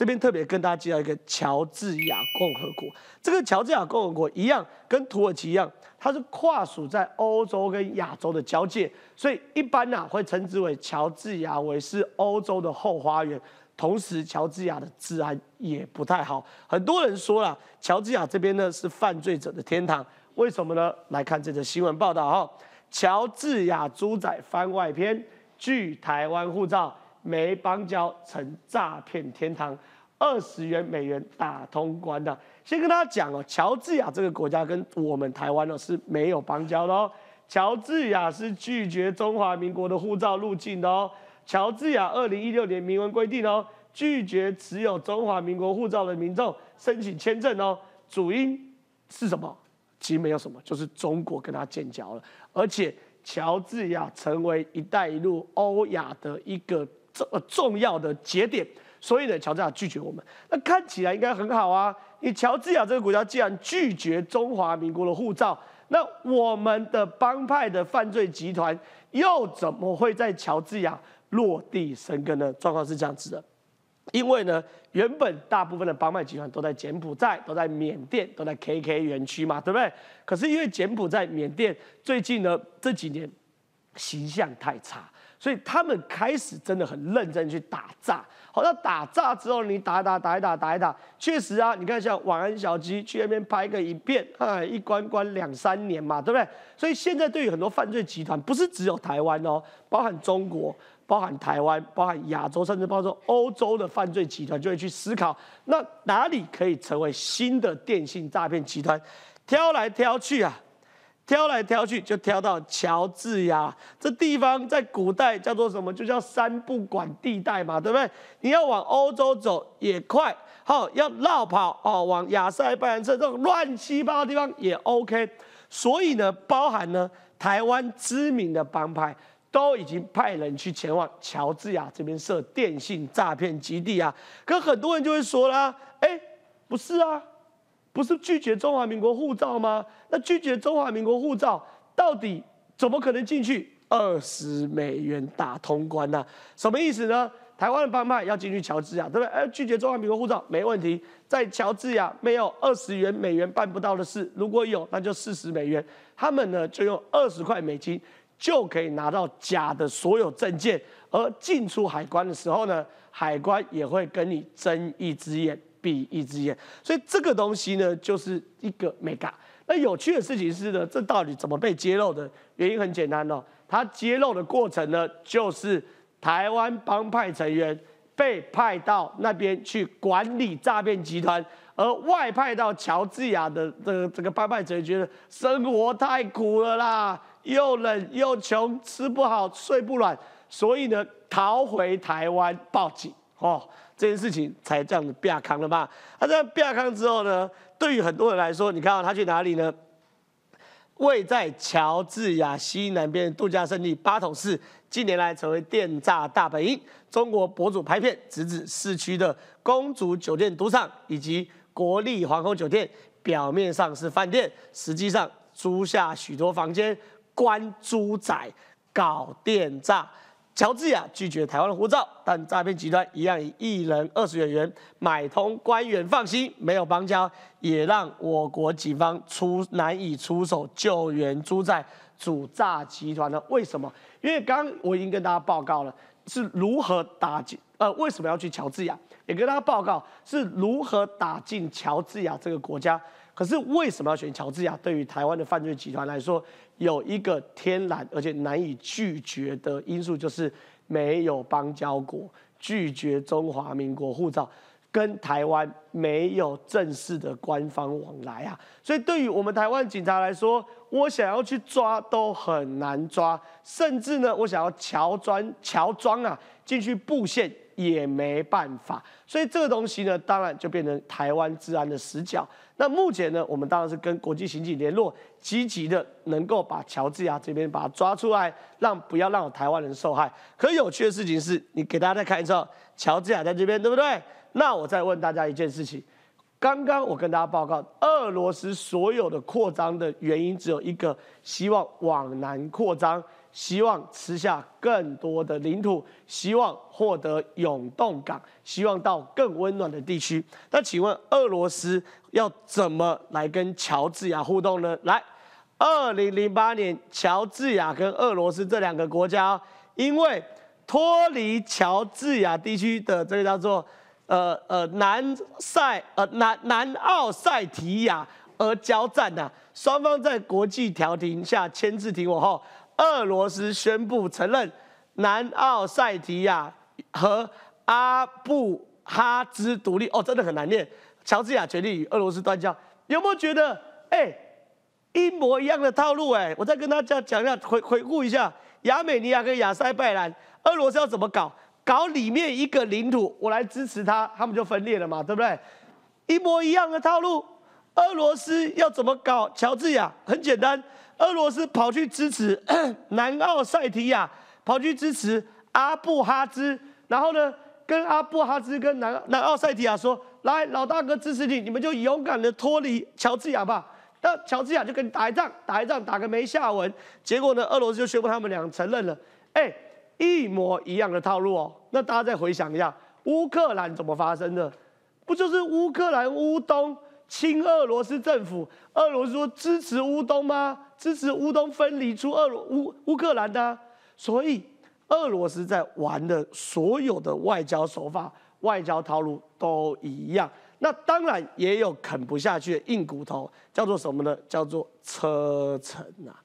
这边特别跟大家介绍一个乔治亚共和国，这个乔治亚共和国一样，跟土耳其一样，它是跨属在欧洲跟亚洲的交界，所以一般呐会称之为乔治亚为是欧洲的后花园。同时，乔治亚的治安也不太好，很多人说了，乔治亚这边呢是犯罪者的天堂，为什么呢？来看这则新闻报道哈，乔治亚猪仔番外篇，拒台湾护照。没邦交成诈骗天堂，二十元美元打通关的。先跟大家讲哦，乔治亚这个国家跟我们台湾呢是没有邦交的哦。乔治亚是拒绝中华民国的护照入境的哦。乔治亚二零一六年明文规定哦，拒绝持有中华民国护照的民众申请签证哦。主因是什么？其实没有什么，就是中国跟他建交了，而且乔治亚成为“一带一路”欧亚的一个。这么重要的节点，所以呢，乔治亚拒绝我们。那看起来应该很好啊。你乔治亚这个国家既然拒绝中华民国的护照，那我们的帮派的犯罪集团又怎么会在乔治亚落地生根呢？状况是这样子的，因为呢，原本大部分的帮派集团都在柬埔寨、都在缅甸、都在 KK 园区嘛，对不对？可是因为柬埔寨、缅甸最近呢这几年形象太差。所以他们开始真的很认真去打炸。好，那打炸之后，你打打打一打打一打，确实啊，你看像晚安小鸡去那边拍个影片，哎，一关关两三年嘛，对不对？所以现在对于很多犯罪集团，不是只有台湾哦，包含中国、包含台湾、包含亚洲，甚至包括欧洲的犯罪集团，就会去思考，那哪里可以成为新的电信诈骗集团？挑来挑去啊。挑来挑去就挑到乔治亚这地方，在古代叫做什么？就叫三不管地带嘛，对不对？你要往欧洲走也快，好要绕跑哦，往亚塞拜然这这种乱七八糟地方也 OK。所以呢，包含呢台湾知名的帮派都已经派人去前往乔治亚这边设电信诈骗基地啊。可很多人就会说啦，哎，不是啊。不是拒绝中华民国护照吗？那拒绝中华民国护照，到底怎么可能进去？二十美元打通关呢？什么意思呢？台湾的帮派要进去乔治亚，对不对？哎，拒绝中华民国护照没问题，在乔治亚没有二十元美元办不到的事，如果有，那就四十美元。他们呢，就用二十块美金就可以拿到假的所有证件，而进出海关的时候呢，海关也会跟你睁一只眼。闭一只眼，所以这个东西呢，就是一个 mega。那有趣的事情是呢，这到底怎么被揭露的？原因很简单哦，它揭露的过程呢，就是台湾帮派成员被派到那边去管理诈骗集团，而外派到乔治亚的这个这个帮派成员觉得生活太苦了啦，又冷又穷，吃不好睡不暖，所以呢，逃回台湾报警。哦，这件事情才这样子变康了吧？这样变康之后呢，对于很多人来说，你看到、他去哪里呢？位在乔治亚西南边度假胜地巴统市，近年来成为电诈大本营。中国博主拍片，直指市区的公主酒店赌场以及国立皇后酒店，表面上是饭店，实际上租下许多房间关猪仔搞电诈。乔治亚拒绝台湾的护照，但诈骗集团一样以一人二十万元买通官员。放心，没有绑架，也让我国警方出难以出手救援住在主诈集团的。为什么？因为刚刚我已经跟大家报告了是如何打击呃，为什么要去乔治亚？也跟大家报告是如何打进乔治亚这个国家。可是为什么要选乔治亚？对于台湾的犯罪集团来说，有一个天然而且难以拒绝的因素，就是没有邦交国拒绝中华民国护照，跟台湾没有正式的官方往来啊。所以，对于我们台湾警察来说，我想要去抓都很难抓，甚至呢，我想要乔装乔装啊进去布线。也没办法，所以这个东西呢，当然就变成台湾治安的死角。那目前呢，我们当然是跟国际刑警联络，积极的能够把乔治亚这边把他抓出来，让不要让我台湾人受害。可有趣的事情是你给大家再看一次，乔治亚在这边，对不对？那我再问大家一件事情，刚刚我跟大家报告，俄罗斯所有的扩张的原因只有一个，希望往南扩张。希望吃下更多的领土，希望获得永冻港，希望到更温暖的地区。那请问俄罗斯要怎么来跟乔治亚互动呢？来，二零零八年，乔治亚跟俄罗斯这两个国家，因为脱离乔治亚地区的这个叫做呃呃南塞呃南南奥塞提亚而交战呐。双方在国际调停下签字停火后。俄罗斯宣布承认南奥塞提亚和阿布哈兹独立。哦，真的很难念。乔治亚决定与俄罗斯断交。有没有觉得，哎，一模一样的套路？哎，我再跟大家讲一下，回回顾一下，亚美尼亚跟亚塞拜然，俄罗斯要怎么搞？搞里面一个领土，我来支持他，他们就分裂了嘛，对不对？一模一样的套路。俄罗斯要怎么搞？乔治亚很简单。俄罗斯跑去支持 南奥塞提亚，跑去支持阿布哈兹，然后呢，跟阿布哈兹跟南南奥塞提亚说：“来，老大哥支持你，你们就勇敢的脱离乔治亚吧。”那乔治亚就跟你打一仗，打一仗，打个没下文。结果呢，俄罗斯就宣布他们俩承认了。哎，一模一样的套路哦。那大家再回想一下，乌克兰怎么发生的？不就是乌克兰乌东亲俄罗斯政府，俄罗斯说支持乌东吗？支持乌东分离出俄乌乌克兰的，所以俄罗斯在玩的所有的外交手法、外交套路都一样。那当然也有啃不下去的硬骨头，叫做什么呢？叫做车臣啊。